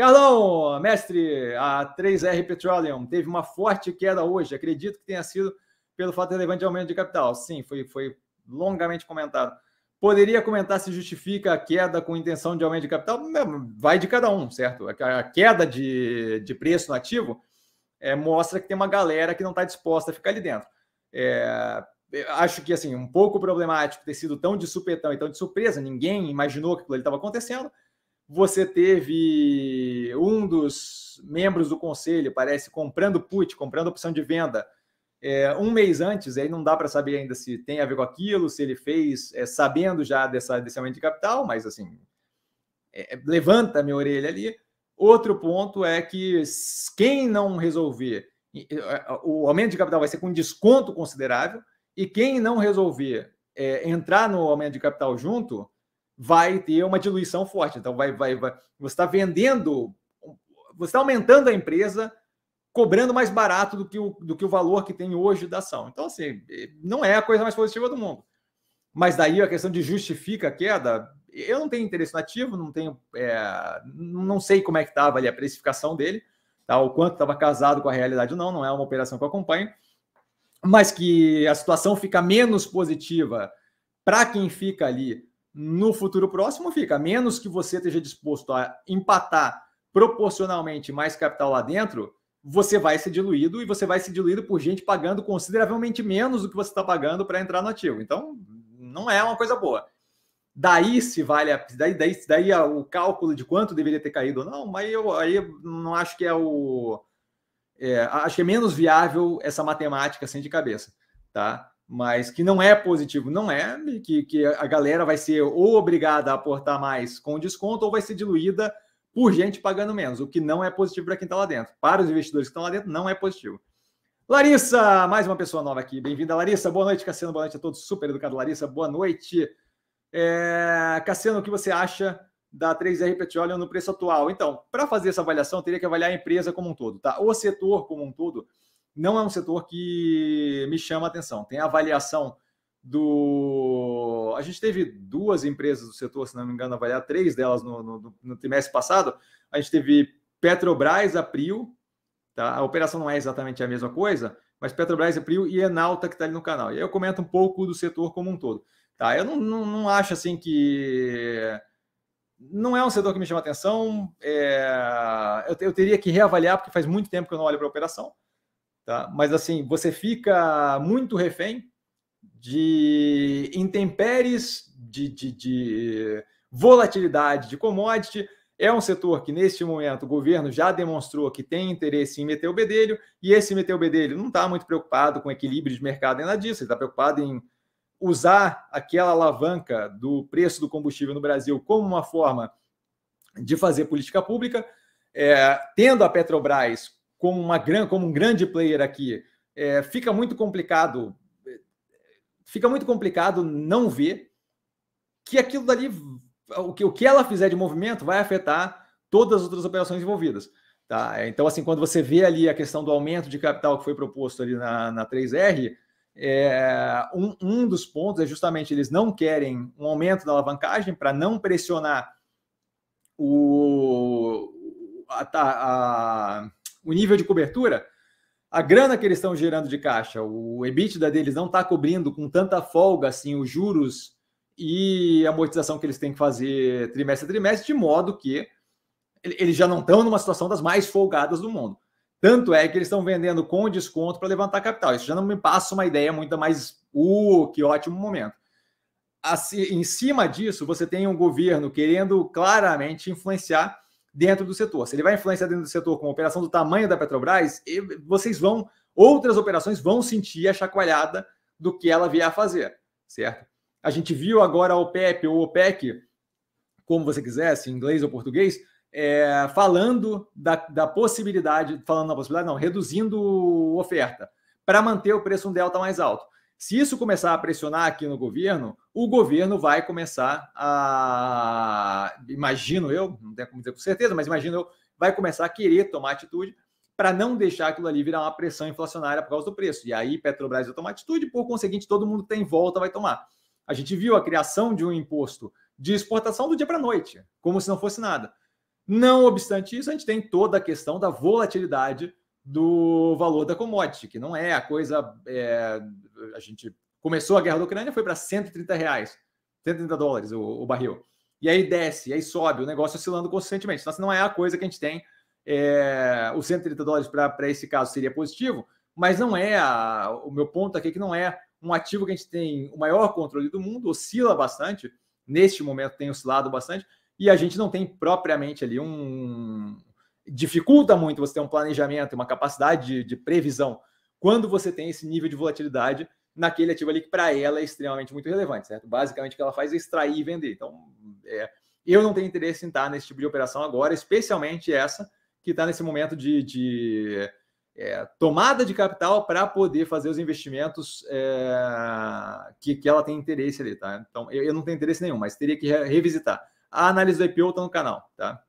Carlão, mestre, a 3R Petroleum teve uma forte queda hoje. Acredito que tenha sido pelo fato relevante de aumento de capital. Sim, foi, foi longamente comentado. Poderia comentar se justifica a queda com intenção de aumento de capital? Vai de cada um, certo? A queda de, de preço no ativo é, mostra que tem uma galera que não está disposta a ficar ali dentro. É, acho que assim um pouco problemático ter sido tão de supetão e tão de surpresa. Ninguém imaginou que aquilo estava acontecendo. Você teve um dos membros do conselho, parece, comprando put, comprando opção de venda, é, um mês antes, aí não dá para saber ainda se tem a ver com aquilo, se ele fez, é, sabendo já dessa, desse aumento de capital, mas assim, é, é levanta minha orelha ali. Outro ponto é que quem não resolver, o aumento de capital vai ser com desconto considerável, e quem não resolver é, entrar no aumento de capital junto, vai ter uma diluição forte. Então, vai, vai, vai. Você está vendendo, você está aumentando a empresa, cobrando mais barato do que, o, do que o valor que tem hoje da ação. Então, assim, não é a coisa mais positiva do mundo. Mas daí a questão de justifica a queda, eu não tenho interesse nativo, não tenho, é, não sei como é que estava ali a precificação dele, tá? o quanto estava casado com a realidade ou não, não é uma operação que eu acompanho, mas que a situação fica menos positiva para quem fica ali no futuro próximo fica, a menos que você esteja disposto a empatar proporcionalmente mais capital lá dentro, você vai ser diluído e você vai ser diluído por gente pagando consideravelmente menos do que você está pagando para entrar no ativo. Então, não é uma coisa boa. Daí se vale a, daí, daí, daí o cálculo de quanto deveria ter caído ou não, mas eu aí não acho que é o. É, acho que é menos viável essa matemática assim de cabeça. Tá? mas que não é positivo, não é, que, que a galera vai ser ou obrigada a aportar mais com desconto ou vai ser diluída por gente pagando menos, o que não é positivo para quem está lá dentro. Para os investidores que estão lá dentro, não é positivo. Larissa, mais uma pessoa nova aqui. Bem-vinda, Larissa. Boa noite, Cassiano. Boa noite a todos. Super educado, Larissa. Boa noite. É... Cassiano, o que você acha da 3R Petróleo no preço atual? Então, para fazer essa avaliação, teria que avaliar a empresa como um todo, tá? O setor como um todo não é um setor que me chama atenção. Tem a avaliação do. A gente teve duas empresas do setor, se não me engano, avaliar três delas no, no, no trimestre passado. A gente teve Petrobras, April, tá? a operação não é exatamente a mesma coisa, mas Petrobras, April e Enalta que está ali no canal. E aí eu comento um pouco do setor como um todo. Tá? Eu não, não, não acho assim que. Não é um setor que me chama atenção. É... Eu, eu teria que reavaliar, porque faz muito tempo que eu não olho para a operação. Tá? Mas assim, você fica muito refém de intempéries, de, de, de volatilidade de commodity. É um setor que, neste momento, o governo já demonstrou que tem interesse em meter o bedelho, e esse meter o bedelho não está muito preocupado com equilíbrio de mercado nem nada disso, ele está preocupado em usar aquela alavanca do preço do combustível no Brasil como uma forma de fazer política pública, é, tendo a Petrobras como, uma, como um grande player aqui, é, fica muito complicado, fica muito complicado não ver que aquilo dali, o que, o que ela fizer de movimento vai afetar todas as outras operações envolvidas. Tá? Então, assim, quando você vê ali a questão do aumento de capital que foi proposto ali na, na 3R, é, um, um dos pontos é justamente eles não querem um aumento da alavancagem para não pressionar o, a, a, o nível de cobertura, a grana que eles estão gerando de caixa, o EBITDA deles não está cobrindo com tanta folga assim os juros e a amortização que eles têm que fazer trimestre a trimestre, de modo que eles já não estão numa situação das mais folgadas do mundo. Tanto é que eles estão vendendo com desconto para levantar capital. Isso já não me passa uma ideia muito mais. Uh, que ótimo momento. Assim, em cima disso, você tem um governo querendo claramente influenciar dentro do setor. Se ele vai influenciar dentro do setor com a operação do tamanho da Petrobras, vocês vão, outras operações vão sentir a chacoalhada do que ela vier a fazer, certo? A gente viu agora a OPEP ou OPEC, como você quiser, se inglês ou português, é, falando da, da, possibilidade, falando na possibilidade, não, reduzindo oferta para manter o preço um delta mais alto. Se isso começar a pressionar aqui no governo, o governo vai começar a. Imagino eu, não tenho como dizer com certeza, mas imagino eu, vai começar a querer tomar atitude para não deixar aquilo ali virar uma pressão inflacionária por causa do preço. E aí Petrobras vai tomar atitude, por conseguinte, todo mundo tem tá volta, vai tomar. A gente viu a criação de um imposto de exportação do dia para a noite, como se não fosse nada. Não obstante isso, a gente tem toda a questão da volatilidade do valor da commodity, que não é a coisa. É, a gente começou a guerra da Ucrânia, foi para 130 reais, 130 dólares o, o, barril. E aí desce, e aí sobe, o negócio oscilando constantemente. Então, assim, não é a coisa que a gente tem. É, os 130 dólares para esse caso seria positivo, mas não é a, o meu ponto aqui é que não é um ativo que a gente tem o maior controle do mundo, oscila bastante, neste momento tem oscilado bastante, e a gente não tem propriamente ali um, dificulta muito você ter um planejamento, uma capacidade de, de previsão, quando você tem esse nível de volatilidade naquele ativo ali que para ela é extremamente muito relevante, certo? Basicamente o que ela faz é extrair e vender. Então, é, eu não tenho interesse em estar nesse tipo de operação agora, especialmente essa que está nesse momento de, de é, tomada de capital para poder fazer os investimentos é, que, que ela tem interesse ali, tá? Então, eu, eu não tenho interesse nenhum, mas teria que revisitar. A análise do IPO está no canal, tá?